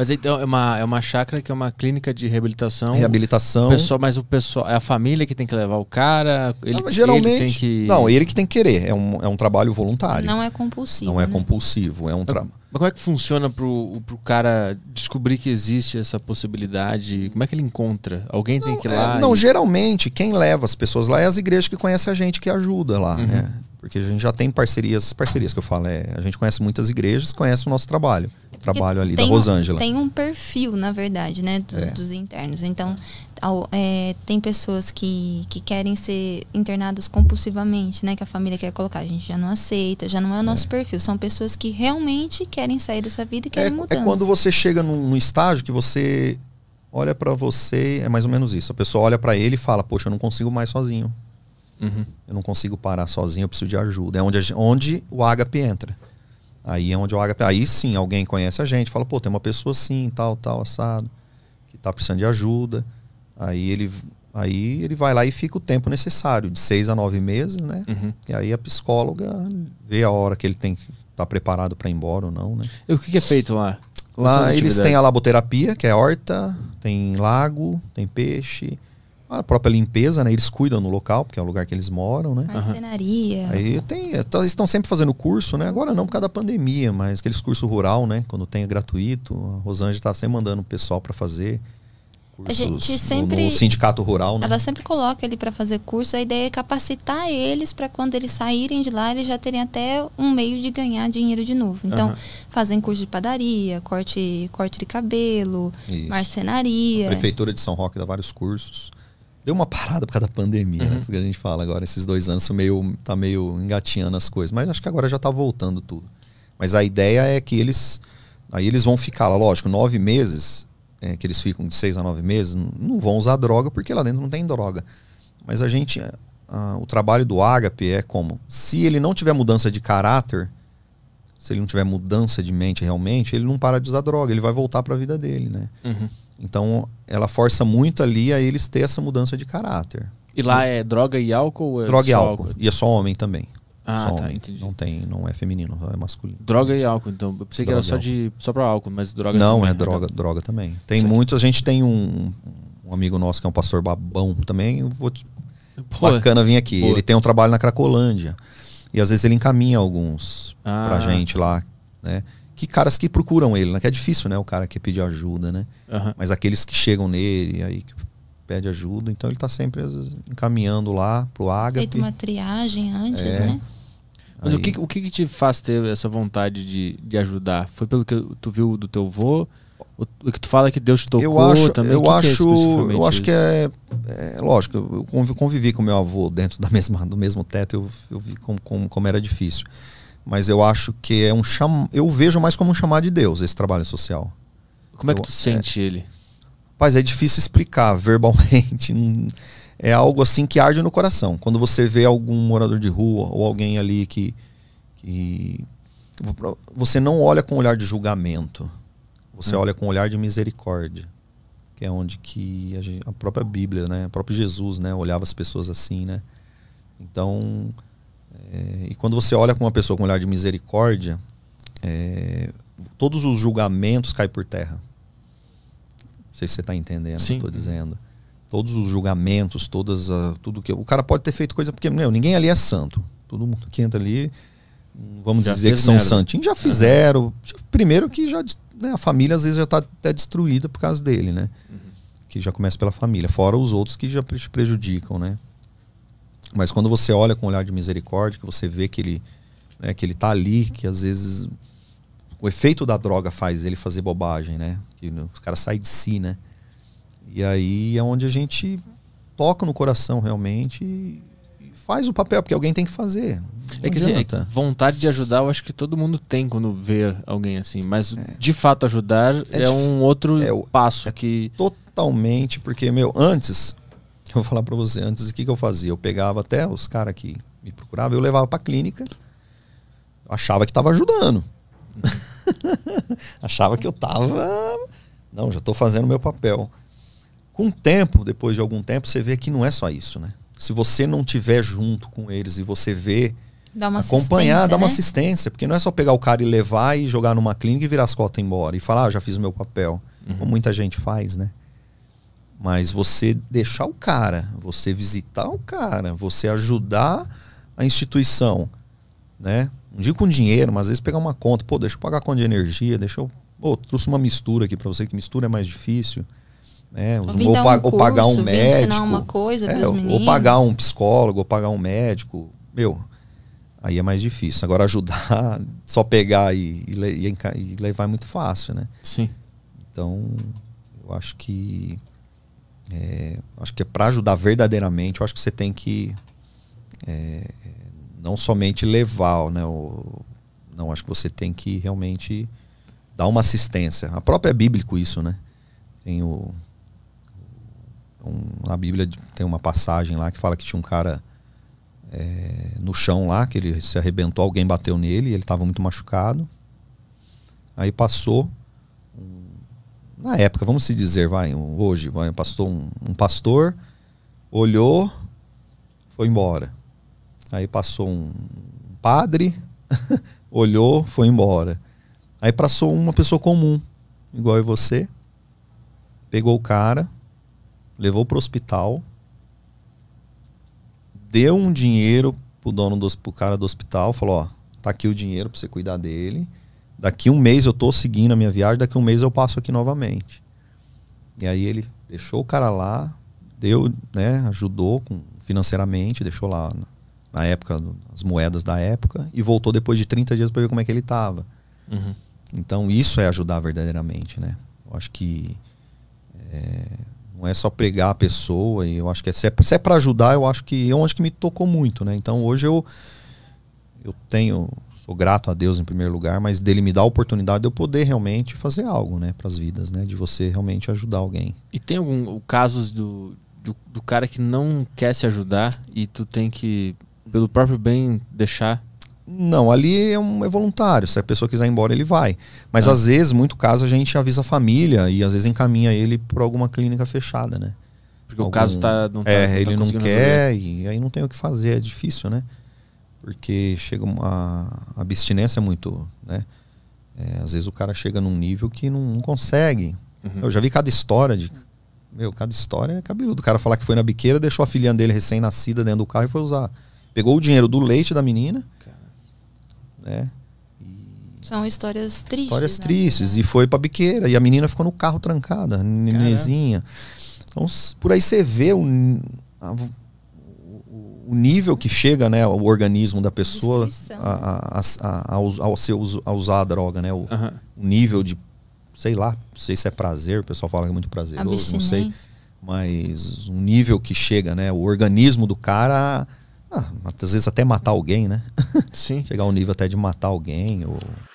Mas então é uma, é uma chácara que é uma clínica de reabilitação. Reabilitação. O pessoal, mas o pessoal, é a família que tem que levar o cara. Ele, não, geralmente. Ele tem que... Não, ele que tem que querer. É um, é um trabalho voluntário. Não é compulsivo. Não é né? compulsivo. É um trabalho. Mas como é que funciona pro, pro cara descobrir que existe essa possibilidade? Como é que ele encontra? Alguém não, tem que ir lá? É, não, e... geralmente quem leva as pessoas lá é as igrejas que conhecem a gente, que ajuda lá, uhum. né? Porque a gente já tem parcerias, parcerias que eu falo, é, a gente conhece muitas igrejas, conhece o nosso trabalho trabalho ali, da Rosângela. tem um perfil, na verdade, né, do, é. dos internos. Então, é. ao, é, tem pessoas que, que querem ser internadas compulsivamente, né? Que a família quer colocar. A gente já não aceita, já não é o é. nosso é. perfil. São pessoas que realmente querem sair dessa vida e querem é, é mudança. É quando você chega num, num estágio que você olha para você, é mais ou menos isso. A pessoa olha para ele e fala, poxa, eu não consigo mais sozinho. Uhum. Eu não consigo parar sozinho, eu preciso de ajuda. É onde, onde o ágape entra. Aí é onde o HP. Aí sim, alguém conhece a gente, fala, pô, tem uma pessoa assim, tal, tal, assado, que tá precisando de ajuda. Aí ele, aí ele vai lá e fica o tempo necessário, de seis a nove meses, né? Uhum. E aí a psicóloga vê a hora que ele tem que tá preparado para ir embora ou não, né? E o que, que é feito lá? Lá eles têm a laboterapia, que é horta, tem lago, tem peixe, a própria limpeza, né? Eles cuidam no local, porque é o lugar que eles moram, né? Marcenaria. Aí tem, é, tá, estão sempre fazendo curso, né? Agora não por causa da pandemia, mas aqueles cursos rural, né? Quando tem é gratuito, a Rosângela está sempre mandando o pessoal para fazer. A gente sempre no, sindicato rural, né? Ela sempre coloca ele para fazer curso, a ideia é capacitar eles para quando eles saírem de lá, eles já terem até um meio de ganhar dinheiro de novo. Então, uhum. fazem curso de padaria, corte, corte de cabelo, Isso. marcenaria. A prefeitura de São Roque dá vários cursos. Deu uma parada por causa da pandemia, né, uhum. né? Tudo que a gente fala agora. Esses dois anos isso meio, tá meio engatinhando as coisas. Mas acho que agora já tá voltando tudo. Mas a ideia é que eles. Aí eles vão ficar lá, lógico, nove meses, é, que eles ficam de seis a nove meses, não vão usar droga, porque lá dentro não tem droga. Mas a gente. A, o trabalho do Ágape é como? Se ele não tiver mudança de caráter, se ele não tiver mudança de mente realmente, ele não para de usar droga, ele vai voltar para a vida dele, né? Uhum. Então, ela força muito ali a eles ter essa mudança de caráter. E lá é droga e álcool? É droga e álcool. álcool. E é só homem também. Ah, só tá, homem. Entendi. Não tem, não é feminino, é masculino. Droga e álcool, então. Eu pensei droga que era só de só para álcool, mas droga Não, também, é né? droga, né? droga também. Tem muitos, a gente tem um, um, amigo nosso que é um pastor babão também, vou Pô, bacana vir aqui. Pô. Ele tem um trabalho na Cracolândia. E às vezes ele encaminha alguns ah. pra gente lá, né? que caras que procuram ele, né? Que é difícil, né? O cara que pede ajuda, né? Uhum. Mas aqueles que chegam nele, aí que pede ajuda, então ele está sempre encaminhando lá pro Agape. Feito uma triagem antes, é. né? Mas aí... o, que, o que, que, te faz ter essa vontade de, de ajudar? Foi pelo que tu viu do teu vô? O que tu fala é que Deus te tocou eu acho, também? Eu, que acho, que é eu acho que é, é, é, Lógico, eu convivi com meu avô dentro da mesma, do mesmo teto, eu, eu vi como, como, como era difícil. Mas eu acho que é um cham... eu vejo mais como um chamado de Deus esse trabalho social. Como é que eu, é sente é... ele? Paz, é difícil explicar verbalmente. É algo assim que arde no coração. Quando você vê algum morador de rua ou alguém ali que, que... você não olha com um olhar de julgamento. Você hum. olha com um olhar de misericórdia que é onde que a, gente, a, própria Bíblia, né, o próprio Jesus, né, olhava as pessoas assim, né. Então é, e quando você olha com uma pessoa com um olhar de misericórdia, é, todos os julgamentos caem por terra. Não sei se você está entendendo Sim. o que eu estou dizendo. Todos os julgamentos, todas a, tudo que. O cara pode ter feito coisa, porque meu, ninguém ali é santo. Todo mundo que entra ali, vamos já dizer que são merda. santinhos, já fizeram. Já, primeiro que já né, a família às vezes já está até destruída por causa dele, né? Uhum. Que já começa pela família, fora os outros que já prejudicam, né? Mas quando você olha com um olhar de misericórdia, que você vê que ele né, que ele tá ali, que às vezes o efeito da droga faz ele fazer bobagem, né? Que os caras saem de si, né? E aí é onde a gente toca no coração realmente e faz o papel, porque alguém tem que fazer. Não é que assim, é, vontade de ajudar, eu acho que todo mundo tem quando vê alguém assim, mas é. de fato ajudar é, é um outro é passo é que totalmente, porque meu, antes eu vou falar para você antes o que, que eu fazia. Eu pegava até os caras que me procuravam, eu levava para clínica, achava que estava ajudando. achava que eu estava. Não, já estou fazendo meu papel. Com o tempo, depois de algum tempo, você vê que não é só isso, né? Se você não tiver junto com eles e você vê dá uma acompanhar, dar né? uma assistência, porque não é só pegar o cara e levar e jogar numa clínica e virar as costas embora e falar, ah, já fiz o meu papel, uhum. como muita gente faz, né? Mas você deixar o cara, você visitar o cara, você ajudar a instituição, né? Não digo com dinheiro, mas às vezes pegar uma conta, pô, deixa eu pagar a conta de energia, deixa eu. Pô, trouxe uma mistura aqui para você, que mistura é mais difícil. Né? Ou, ou, pa ou, pagar um médico. Uma coisa é, ou pagar um psicólogo, ou pagar um médico. Meu, aí é mais difícil. Agora ajudar, só pegar e, e, e levar é muito fácil, né? Sim. Então, eu acho que é, acho que é para ajudar verdadeiramente, eu acho que você tem que é, não somente levar, né? O, não, acho que você tem que realmente dar uma assistência. A própria é bíblico isso, né? Tem o, um, a Bíblia tem uma passagem lá que fala que tinha um cara é, no chão lá, que ele se arrebentou, alguém bateu nele, ele estava muito machucado. Aí passou na época, vamos se dizer, vai, hoje, vai, um pastor, um, um pastor olhou, foi embora. Aí passou um padre, olhou, foi embora. Aí passou uma pessoa comum, igual a você, pegou o cara, levou para o hospital, deu um dinheiro pro dono do pro cara do hospital, falou, ó, tá aqui o dinheiro para você cuidar dele daqui um mês eu tô seguindo a minha viagem, daqui um mês eu passo aqui novamente. E aí ele deixou o cara lá, deu, né, ajudou com, financeiramente, deixou lá na, na época as moedas da época e voltou depois de 30 dias para ver como é que ele tava. Uhum. Então isso é ajudar verdadeiramente, né? Eu acho que é, não é só pregar a pessoa e eu acho que é, se é, é para ajudar, eu acho que é acho que me tocou muito, né? Então hoje eu eu tenho sou grato a Deus em primeiro lugar, mas dele me dá a oportunidade de eu poder realmente fazer algo, né, para as vidas, né, de você realmente ajudar alguém. E tem algum casos do, do, do cara que não quer se ajudar e tu tem que pelo próprio bem deixar não, ali é, um, é voluntário. Se a pessoa quiser ir embora, ele vai. Mas ah. às vezes, muito caso, a gente avisa a família e às vezes encaminha ele para alguma clínica fechada, né? Porque Algum, o caso tá, não tá, É, não tá ele não quer resolver. e aí não tem o que fazer, é difícil, né? porque chega uma abstinência é muito, né? É, às vezes o cara chega num nível que não, não consegue. Uhum. Eu já vi cada história de meu, cada história é cabeludo. O cara falar que foi na biqueira, deixou a filhinha dele recém-nascida dentro do carro e foi usar. Pegou o dinheiro do leite da menina. Né? E... São histórias tristes. Histórias né? tristes. E foi pra biqueira. E a menina ficou no carro trancada, nenezinha. Então, por aí você vê o, a, o nível que chega, né, o organismo da pessoa a, a, a, ao, ser, a usar a droga, né? O, uhum. o, nível de, sei lá, não sei se é prazer, o pessoal fala que é muito prazeroso, não sei. Mas o nível que chega, né? O organismo do cara, ah, às vezes até matar alguém, né? Sim. Chegar ao nível até de matar alguém ou